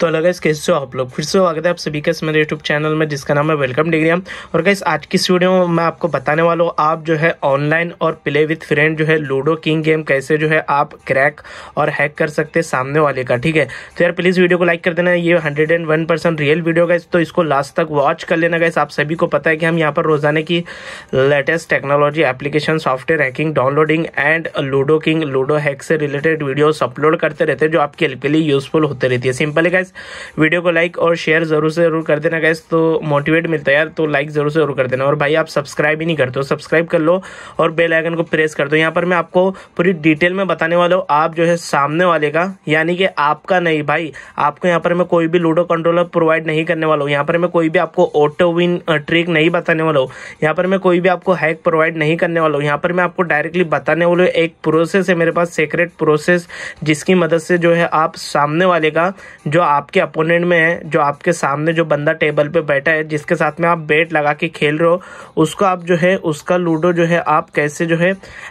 तो अलग है इसके हो आप लोग फिर से स्वागत है आप सभी का मेरे यूट्यूब चैनल में जिसका नाम है वेलकम हम और गैस आज की इस वीडियो में मैं आपको बताने वाला हूँ आप जो है ऑनलाइन और प्ले विथ फ्रेंड जो है लूडो किंग गेम कैसे जो है आप क्रैक और हैक कर सकते हैं सामने वाले का ठीक है तो यार प्लीज़ वीडियो को लाइक कर देना ये hundred and one percent real video guys तो इसको लास्ट तक वॉच कर लेना गैस आप सभी को पता है कि हम यहाँ पर रोजाना की latest technology application software hacking downloading and Ludo King Ludo hack से रिलेटेड वीडियोज अपलोड करते रहते हैं जो आपके लिए यूजफुल होते रहती है सिंपल है गैस वीडियो को लाइक और शेयर जरूर से जरूर कर देना गैस तो मोटिवेट मिलता है यार तो लाइक जरूर से जरूर कर देना और भाई आप सब्सक्राइब ही नहीं करते हो सब्सक्राइब कर लो और बेल आइकन को प्रेस कर दो यहाँ पर मैं आपको पूरी डिटेल में बताने वाला हूँ आप जो है सामने वाले का यानी कि आपका नहीं भाई आपको यहाँ पर मैं कोई भी लूडो कंट्रोलर प्रोवाइड नहीं करने वाला हूँ यहाँ पर मैं कोई भी आपको ऑटो विन ट्रिक नहीं बताने वाला हूँ यहाँ पर मैं कोई भी आपको हैक प्रोवाइड नहीं करने वाला हूँ यहाँ पर मैं आपको डायरेक्टली बताने वाले एक प्रोसेस है मेरे पास सेक्रेट प्रोसेस जिसकी मदद से जो है आप सामने वाले का जो आप आपके अपोनेंट में है जो आपके सामने जो बंदा टेबल पे बैठा है जिसके साथ में आप बेट लगा के खेल रहे हो उसको आप जो है उसका लूडो जो है आप कैसे जो है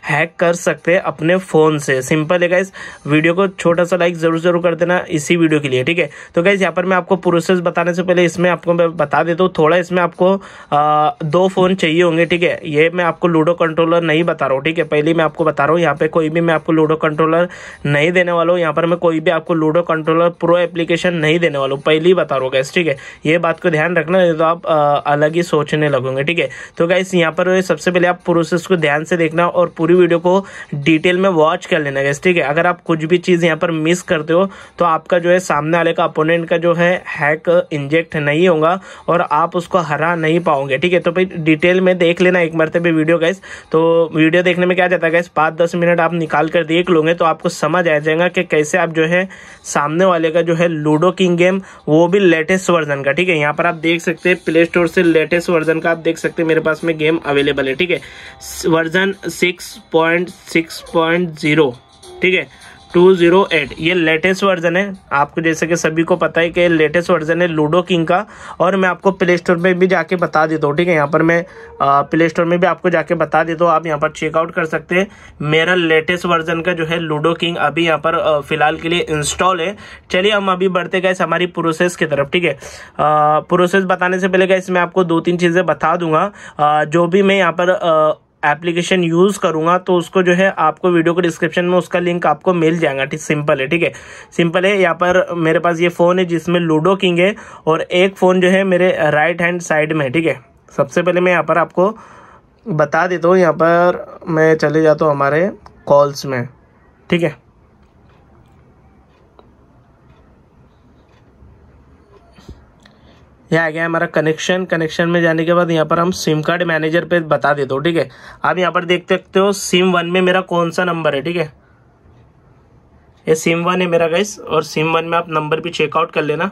हैक कर सकते हैं अपने फ़ोन से सिंपल है गाइज वीडियो को छोटा सा लाइक ज़रूर ज़रूर कर देना इसी वीडियो के लिए ठीक है तो गाइज यहाँ पर मैं आपको प्रोसेस बताने से पहले इसमें आपको मैं बता देता हूँ थोड़ा इसमें आपको आ, दो फ़ोन चाहिए होंगे ठीक है ये मैं आपको लूडो कंट्रोलर नहीं बता रहा हूँ ठीक है पहले मैं आपको बता रहा हूँ यहाँ पर कोई भी मैं आपको लूडो कंट्रोलर नहीं देने वाला हूँ यहाँ पर मैं कोई भी आपको लूडो कंट्रोलर प्रो एप्लीकेशन नहीं देने वाला हूँ पहले ही बता रहा हूँ गैस ठीक है ये बात को ध्यान रखना नहीं तो आप आ, अलग ही सोचने लगोगे ठीक है तो गैस यहाँ पर सबसे पहले आप प्रोसेस को ध्यान से देखना और पूरी वीडियो को डिटेल में वॉच कर लेना गैस ठीक है अगर आप कुछ भी चीज़ यहाँ पर मिस करते हो तो आपका जो है सामने वाले का अपोनेंट का जो है हैक इंजेक्ट नहीं होगा और आप उसको हरा नहीं पाओगे ठीक है तो भाई डिटेल में देख लेना एक मरते भी वीडियो गैस तो वीडियो देखने में क्या जाता है गैस पाँच दस मिनट आप निकाल कर देख लोगे तो आपको समझ आ जाएगा कि कैसे आप जो है सामने वाले का जो है लूडो लूडो किंग गेम वो भी लेटेस्ट वर्जन का ठीक है यहाँ पर आप देख सकते हैं प्ले स्टोर से लेटेस्ट वर्जन का आप देख सकते हैं मेरे पास में गेम अवेलेबल है ठीक है version six point six point zero ठीक है टू जीरो एट ये लेटेस्ट वर्जन है आपको जैसे कि सभी को पता है कि लेटेस्ट वर्जन है लूडो किंग का और मैं आपको प्ले स्टोर में भी जाके बता देता हूँ ठीक है यहाँ पर मैं प्ले स्टोर में भी आपको जाके बता देता हूँ आप यहाँ पर चेकआउट कर सकते हैं मेरा लेटेस्ट वर्जन का जो है लूडो किंग अभी यहाँ पर फिलहाल के लिए इंस्टॉल है चलिए हम अभी बढ़ते गए हमारी प्रोसेस की तरफ ठीक है प्रोसेस बताने से पहले गए मैं आपको दो तीन चीज़ें बता दूंगा जो भी मैं यहाँ पर एप्लीकेशन यूज़ करूँगा तो उसको जो है आपको वीडियो के डिस्क्रिप्शन में उसका लिंक आपको मिल जाएगा ठीक सिंपल है ठीक है सिंपल है यहाँ पर मेरे पास ये फ़ोन है जिसमें लूडो किंग है और एक फ़ोन जो है मेरे राइट हैंड साइड में है ठीक है सबसे पहले मैं यहाँ पर आपको बता देता हूँ यहाँ पर मैं चले जाता हूँ हमारे कॉल्स में ठीक है यहाँ आ गया हमारा कनेक्शन कनेक्शन में जाने के बाद यहाँ पर हम सिम कार्ड मैनेजर पे बता देते हो ठीक है आप यहाँ पर देख सकते हो सिम वन में मेरा कौन सा नंबर है ठीक है ये सिम वन है मेरा गैस और सिम वन में आप नंबर भी चेकआउट कर लेना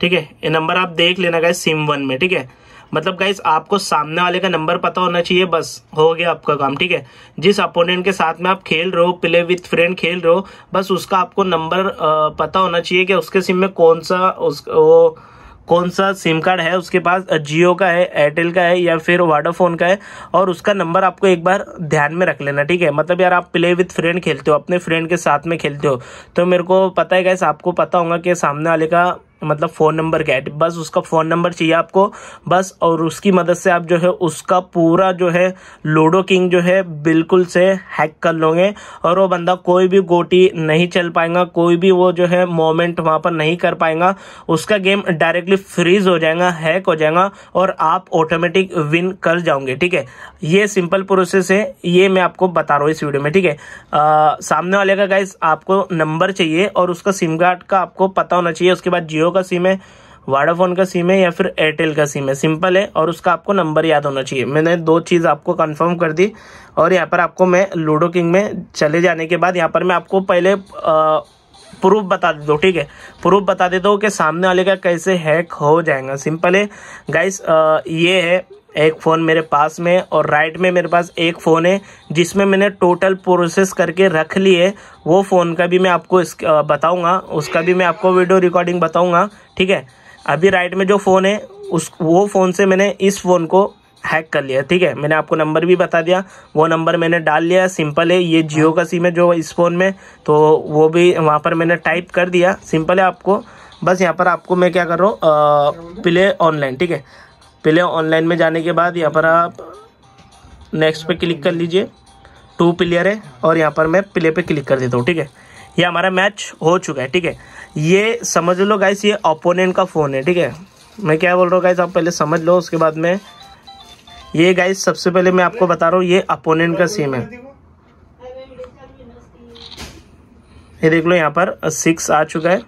ठीक है ये नंबर आप देख लेना गैस सिम वन में ठीक है मतलब गाइस आपको सामने वाले का नंबर पता होना चाहिए बस हो गया आपका काम ठीक है जिस अपोनेंट के साथ में आप खेल रहे हो प्ले विथ फ्रेंड खेल रहे हो बस उसका आपको नंबर पता होना चाहिए कि उसके सिम में कौन सा उस वो कौन सा सिम कार्ड है उसके पास जियो का है एयरटेल का है या फिर वाडाफोन का है और उसका नंबर आपको एक बार ध्यान में रख लेना ठीक है मतलब यार आप प्ले विथ फ्रेंड खेलते हो अपने फ्रेंड के साथ में खेलते हो तो मेरे को पता है कैसे आपको पता होगा कि सामने वाले का मतलब फ़ोन नंबर क्या है बस उसका फ़ोन नंबर चाहिए आपको बस और उसकी मदद से आप जो है उसका पूरा जो है लूडो किंग जो है बिल्कुल से हैक कर लोगे और वो बंदा कोई भी गोटी नहीं चल पाएगा कोई भी वो जो है मोमेंट वहाँ पर नहीं कर पाएगा उसका गेम डायरेक्टली फ्रीज हो जाएगा हैक हो जाएगा और आप ऑटोमेटिक विन कर जाओगे ठीक है ये सिंपल प्रोसेस है ये मैं आपको बता रहा हूँ इस वीडियो में ठीक है सामने वाले का गाइस आपको नंबर चाहिए और उसका सिम कार्ड का आपको पता होना चाहिए उसके बाद जियो जियो का सिम है वाडाफोन का सिम है या फिर एयरटेल का सिम है सिंपल है और उसका आपको नंबर याद होना चाहिए मैंने दो चीज़ आपको कंफर्म कर दी और यहाँ पर आपको मैं लूडो किंग में चले जाने के बाद यहाँ पर मैं आपको पहले प्रूफ बता दे दो ठीक है प्रूफ बता दे दो कि सामने वाले का कैसे हैक हो जाएगा सिंपल है गाइस ये है एक फ़ोन मेरे पास में और राइट में मेरे पास एक फ़ोन है जिसमें मैंने टोटल प्रोसेस करके रख लिए वो फ़ोन का भी मैं आपको बताऊँगा उसका भी मैं आपको वीडियो रिकॉर्डिंग बताऊँगा ठीक है अभी राइट में जो फ़ोन है उस वो फ़ोन से मैंने इस फ़ोन को हैक कर लिया ठीक है मैंने आपको नंबर भी बता दिया वो नंबर मैंने डाल लिया सिंपल है ये जियो का सिम है जो इस फ़ोन में तो वो भी वहाँ पर मैंने टाइप कर दिया सिंपल है आपको बस यहाँ पर आपको मैं क्या कर रहा हूँ प्ले ऑनलाइन ठीक है पहले ऑनलाइन में जाने के बाद यहाँ पर आप नेक्स्ट पे क्लिक कर लीजिए टू प्लेयर है और यहाँ पर मैं प्ले पे क्लिक कर देता हूँ ठीक है ये हमारा मैच हो चुका है ठीक है ये समझ लो गाइस ये ओपोनेंट का फ़ोन है ठीक है मैं क्या बोल रहा हूँ गाइस आप पहले समझ लो उसके बाद में ये गाइस सबसे पहले मैं आपको बता रहा हूँ ये अपोनेंट का सिम है ये देख लो यहाँ पर सिक्स आ चुका है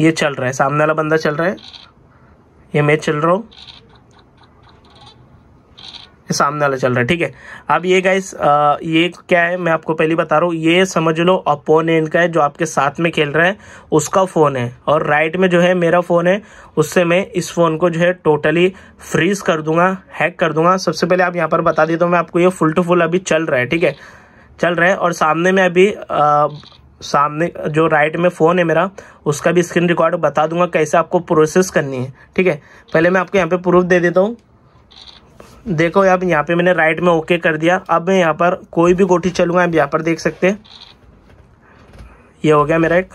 ये चल रहा है सामने वाला बंदा चल रहा है ये मैच चल रहा हूँ सामने वाला चल रहा है ठीक है अब ये गाइस ये क्या है मैं आपको पहले बता रहा हूँ ये समझ लो अपोनेंट का है जो आपके साथ में खेल रहा है उसका फ़ोन है और राइट में जो है मेरा फ़ोन है उससे मैं इस फ़ोन को जो है टोटली फ्रीज कर दूंगा हैक कर दूंगा सबसे पहले आप यहाँ पर बता देता हूँ मैं आपको ये फुल टू फुल अभी चल रहा है ठीक है चल रहा है और सामने में अभी सामने जो राइट में फ़ोन है मेरा उसका भी स्क्रीन रिकॉर्ड बता दूंगा कैसे आपको प्रोसेस करनी है ठीक है पहले मैं आपको यहाँ पे प्रूफ दे देता हूँ देखो अब यहाँ पे मैंने राइट में ओके कर दिया अब मैं यहाँ पर कोई भी गोटी चलूँगा आप यहाँ पर देख सकते हैं ये हो गया मेरा एक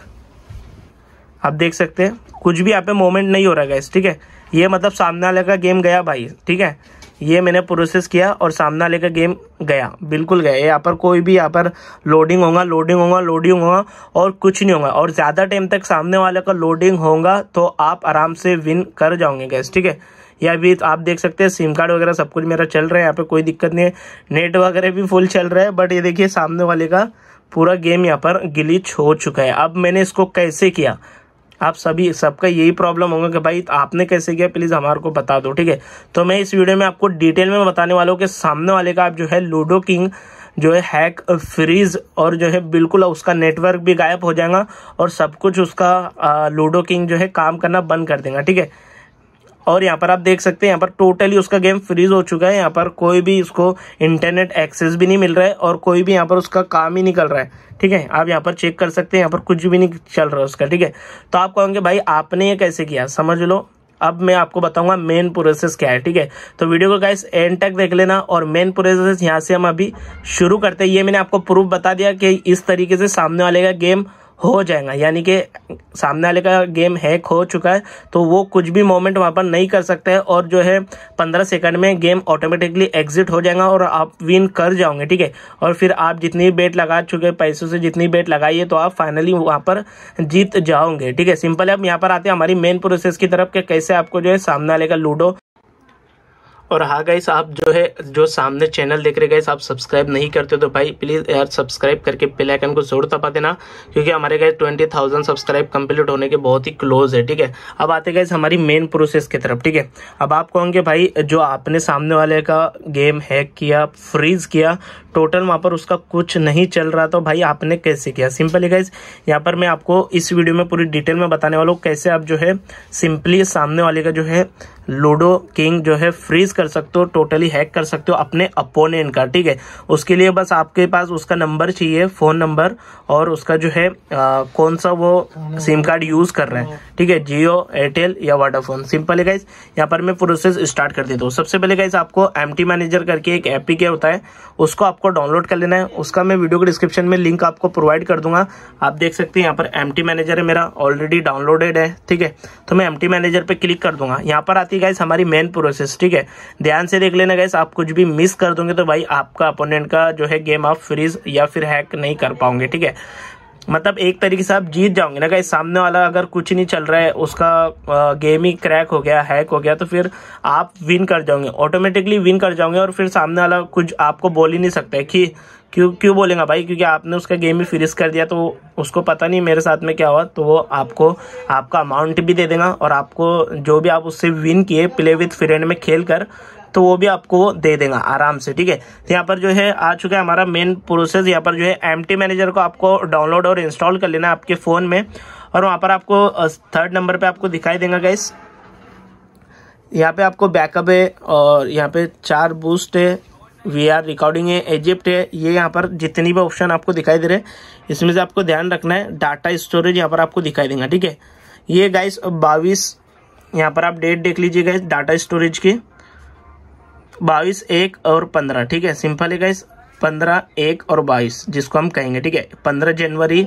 आप देख सकते हैं कुछ भी यहाँ पे मोमेंट नहीं हो रहा है गैस ठीक है ये मतलब सामने वाले का गेम गया भाई ठीक है ये मैंने प्रोसेस किया और सामना लेकर गेम गया बिल्कुल गया यहाँ पर कोई भी यहाँ पर लोडिंग होगा लोडिंग होगा लोडिंग होगा और कुछ नहीं होगा और ज़्यादा टाइम तक सामने वाले का लोडिंग होगा तो आप आराम से विन कर जाओगे गैस ठीक है या भी आप देख सकते हैं सिम कार्ड वगैरह सब कुछ मेरा चल रहा है यहाँ पे कोई दिक्कत नहीं है नेट वगैरह भी फुल चल रहा है बट ये देखिए सामने वाले का पूरा गेम यहाँ पर गिलीच हो चुका है अब मैंने इसको कैसे किया आप सभी सबका यही प्रॉब्लम होगा कि भाई आपने कैसे किया प्लीज़ हमारे को बता दो ठीक है तो मैं इस वीडियो में आपको डिटेल में बताने वाला हूँ कि सामने वाले का आप जो है लूडो किंग जो है हैक फ्रीज और जो है बिल्कुल उसका नेटवर्क भी गायब हो जाएगा और सब कुछ उसका लूडो किंग जो है काम करना बंद कर देगा ठीक है और यहाँ पर आप देख सकते हैं यहाँ पर टोटली उसका गेम फ्रीज हो चुका है यहाँ पर कोई भी उसको इंटरनेट एक्सेस भी नहीं मिल रहा है और कोई भी यहाँ पर उसका काम ही निकल रहा है ठीक है आप यहाँ पर चेक कर सकते हैं यहाँ पर कुछ भी नहीं चल रहा है उसका ठीक है तो आप कहोगे भाई आपने ये कैसे किया समझ लो अब मैं आपको बताऊंगा मेन प्रोसेस क्या है ठीक है तो वीडियो को गाइस एंड तक देख लेना और मेन प्रोसेस यहाँ से हम अभी शुरू करते हैं ये मैंने आपको प्रूफ बता दिया कि इस तरीके से सामने वाले का गेम हो जाएगा यानी कि सामने वाले का गेम हैक हो चुका है तो वो कुछ भी मोमेंट वहाँ पर नहीं कर सकते हैं और जो है पंद्रह सेकंड में गेम ऑटोमेटिकली एग्जिट हो जाएगा और आप विन कर जाओगे ठीक है और फिर आप जितनी बेट लगा चुके पैसों से जितनी बेट लगाई है तो आप फाइनली वहाँ पर जीत जाओगे ठीक है सिंपल है अब यहाँ पर आते हैं हमारी मेन प्रोसेस की तरफ के कैसे आपको जो है सामने वाले का लूडो और हाँ गाइस आप जो है जो सामने चैनल देख रहे गाइस आप सब्सक्राइब नहीं करते तो भाई प्लीज़ यार सब्सक्राइब करके बेल आइकन को जोर दबा देना क्योंकि हमारे guys twenty thousand subscribe complete होने के बहुत ही क्लोज है ठीक है अब आते गाइस हमारी मेन प्रोसेस की तरफ ठीक है अब आप कहोगे भाई जो आपने सामने वाले का गेम हैक किया फ्रीज किया टोटल वहाँ पर उसका कुछ नहीं चल रहा तो भाई आपने कैसे किया सिंपली गाइज यहाँ पर मैं आपको इस वीडियो में पूरी डिटेल में बताने वाला हूँ कैसे आप जो है सिंपली सामने वाले का जो है लूडो किंग जो है फ्रीज कर सकते हो टोटली हैक कर सकते हो अपने अपोनेंट का ठीक है उसके लिए बस आपके पास उसका नंबर चाहिए फ़ोन नंबर और उसका जो है आ, कौन सा वो सिम कार्ड यूज़ कर रहे हैं ठीक है जियो एयरटेल या वाटरफोन सिंपल है गाइज यहाँ पर मैं प्रोसेस स्टार्ट कर देता हूँ सबसे पहले गाइज आपको एम मैनेजर करके एक एप क्या होता है उसको आपको डाउनलोड कर लेना है उसका मैं वीडियो के डिस्क्रिप्शन में लिंक आपको प्रोवाइड कर दूंगा आप देख सकते हैं यहाँ पर एम मैनेजर है मेरा ऑलरेडी डाउनलोडेड है ठीक है तो मैं एम मैनेजर पर क्लिक कर दूंगा यहाँ पर आती जाती है गाइस हमारी मेन प्रोसेस ठीक है ध्यान से देख लेना गाइस आप कुछ भी मिस कर दोगे तो भाई आपका अपोनेंट का जो है गेम आप फ्रीज या फिर हैक नहीं कर पाओगे ठीक है मतलब एक तरीके से आप जीत जाओगे ना गाइस सामने वाला अगर कुछ नहीं चल रहा है उसका गेम ही क्रैक हो गया हैक हो गया तो फिर आप विन कर जाओगे ऑटोमेटिकली विन कर जाओगे और फिर सामने वाला कुछ आपको बोल ही नहीं सकता है कि क्यों क्यों बोलेगा भाई क्योंकि आपने उसका गेम ही फिनिश कर दिया तो उसको पता नहीं मेरे साथ में क्या हुआ तो वो आपको आपका अमाउंट भी दे देगा और आपको जो भी आप उससे विन किए प्ले विथ फ्रेंड में खेल कर तो वो भी आपको दे देगा आराम से ठीक है तो यहाँ पर जो है आ चुका है हमारा मेन प्रोसेस यहाँ पर जो है एम मैनेजर को आपको डाउनलोड और इंस्टॉल कर लेना आपके फ़ोन में और वहाँ पर आपको थर्ड नंबर पर आपको दिखाई देगा गैस यहाँ पे आपको बैकअप है और यहाँ पे चार बूस्ट है वी आर रिकॉर्डिंग है एजिप्ट है ये यहाँ पर जितनी भी ऑप्शन आपको दिखाई दे रहे हैं इसमें से आपको ध्यान रखना है डाटा स्टोरेज यहाँ पर आपको दिखाई देगा ठीक है ये गाइस बाईस यहाँ पर आप डेट देख लीजिए गाइस डाटा स्टोरेज की बाईस एक और पंद्रह ठीक है सिंपल है गाइस पंद्रह एक और बाईस जिसको हम कहेंगे ठीक है पंद्रह जनवरी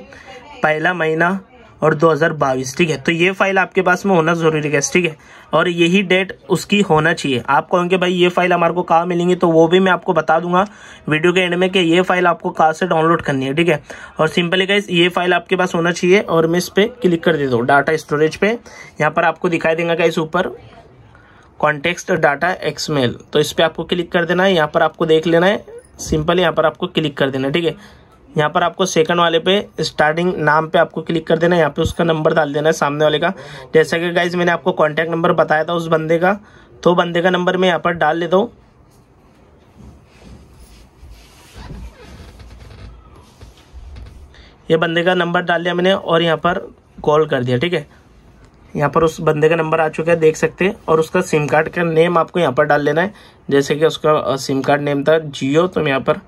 पहला महीना और 2022 ठीक है तो ये फाइल आपके पास में होना ज़रूरी है ठीक है और यही डेट उसकी होना चाहिए आप कहेंगे भाई ये फाइल हमारे को कहाँ मिलेंगी तो वो भी मैं आपको बता दूंगा वीडियो के एंड में कि ये फाइल आपको कहाँ से डाउनलोड करनी है ठीक है और सिंपली गाइस ये फाइल आपके पास होना चाहिए और मैं इस पर क्लिक कर देता हूँ डाटा स्टोरेज पे यहाँ पर आपको दिखाई देगा गाइस ऊपर कॉन्टेक्सट डाटा एक्समेल तो इस पर आपको क्लिक कर देना है यहाँ पर आपको देख लेना है सिंपल यहाँ पर आपको क्लिक कर देना है ठीक है यहाँ पर आपको सेकंड वाले पे स्टार्टिंग नाम पे आपको क्लिक कर देना है यहाँ पे उसका नंबर डाल देना है सामने वाले का जैसा कि गाइज मैंने आपको कॉन्टैक्ट नंबर बताया था उस बंदे का तो बंदे का नंबर मैं यहाँ पर डाल लेता हूँ ये बंदे का नंबर डाल दिया मैंने और यहाँ पर कॉल कर दिया ठीक है यहाँ पर उस बंदे का नंबर आ चुका है देख सकते हैं और उसका सिम कार्ड का नेम आपको यहाँ पर डाल लेना है जैसे कि उसका सिम कार्ड नेम था जियो तो मैं यहाँ पर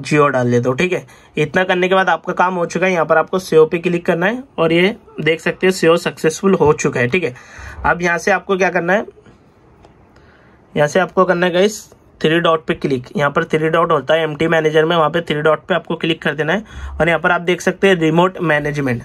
जियो डाल दे दो ठीक है इतना करने के बाद आपका काम हो चुका है यहाँ पर आपको सेव पे क्लिक करना है और ये देख सकते हैं सेव सक्सेसफुल हो चुका है ठीक है अब यहाँ से आपको क्या करना है यहाँ से आपको करना है गाइस थ्री डॉट पे क्लिक यहाँ पर थ्री डॉट होता है एम मैनेजर में वहाँ पे थ्री डॉट पे आपको क्लिक कर देना है और यहाँ पर आप देख सकते हैं रिमोट मैनेजमेंट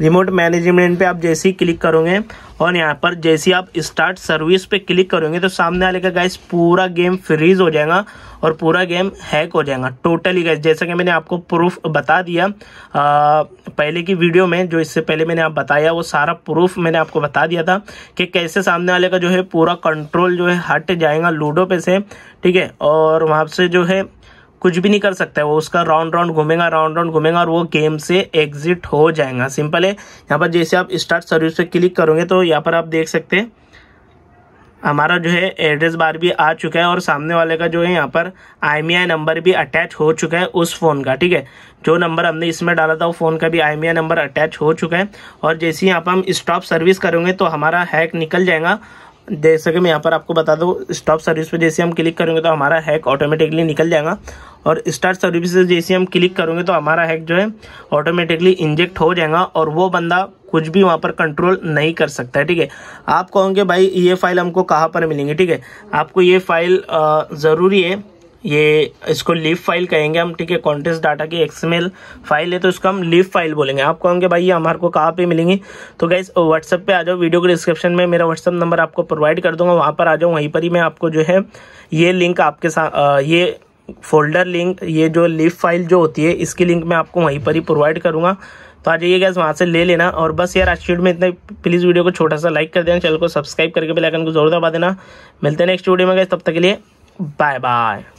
रिमोट मैनेजमेंट पे आप जैसे ही क्लिक करोगे और यहाँ पर जैसे आप स्टार्ट सर्विस पे क्लिक करोगे तो सामने वाले का गैस पूरा गेम फ्रीज हो जाएगा और पूरा गेम हैक हो जाएगा टोटली गैस जैसा कि मैंने आपको प्रूफ बता दिया आ, पहले की वीडियो में जो इससे पहले मैंने आप बताया वो सारा प्रूफ मैंने आपको बता दिया था कि कैसे सामने वाले का जो है पूरा कंट्रोल जो है हट जाएगा लूडो पे से ठीक है और वहाँ से जो है कुछ भी नहीं कर सकता है वो उसका राउंड राउंड घूमेगा राउंड राउंड घूमेगा और वो गेम से एग्जिट हो जाएगा सिंपल है यहाँ पर जैसे आप स्टार्ट सर्विस पे क्लिक करोगे तो यहाँ पर आप देख सकते हैं हमारा जो है एड्रेस बार भी आ चुका है और सामने वाले का जो है यहाँ पर आई नंबर भी अटैच हो चुका है उस फ़ोन का ठीक है जो नंबर हमने इसमें डाला था वो फ़ोन का भी आई नंबर अटैच हो चुका है और जैसे ही यहाँ पर हम स्टॉप सर्विस करेंगे तो हमारा हैक निकल जाएगा जैसे कि मैं यहाँ पर आपको बता दूँ स्टॉप सर्विस पे जैसे हम क्लिक करेंगे तो हमारा हैक ऑटोमेटिकली निकल जाएगा और स्टार्ट सर्विस जैसे हम क्लिक करेंगे तो हमारा हैक जो है ऑटोमेटिकली इंजेक्ट हो जाएगा और वो बंदा कुछ भी वहाँ पर कंट्रोल नहीं कर सकता है ठीक है आप कहोगे भाई ये फाइल हमको कहाँ पर मिलेंगी ठीक है आपको ये फाइल ज़रूरी है ये इसको लीव फाइल कहेंगे हम ठीक है कॉन्टेस्ट डाटा की एक्सएमएल फाइल है तो इसको हम लीव फाइल बोलेंगे आप कहेंगे भाई ये हमारे को कहाँ पे मिलेंगी तो गाइज व्हाट्सअप पे आ जाओ वीडियो के डिस्क्रिप्शन में मेरा व्हाट्सअप नंबर आपको प्रोवाइड कर दूंगा वहाँ पर आ जाओ वहीं पर ही मैं आपको जो है ये लिंक आपके साथ ये फोल्डर लिंक ये जो लीव फाइल जो होती है इसकी लिंक मैं आपको वहीं पर ही प्रोवाइड करूँगा तो आ जाइए गैस वहाँ से ले लेना और बस यार आज में इतना प्लीज़ वीडियो को छोटा सा लाइक कर देना चैनल को सब्सक्राइब करके बेल आइकन को जरूर दबा देना मिलते हैं नेक्स्ट वीडियो में गैस तब तक के लिए बाय बाय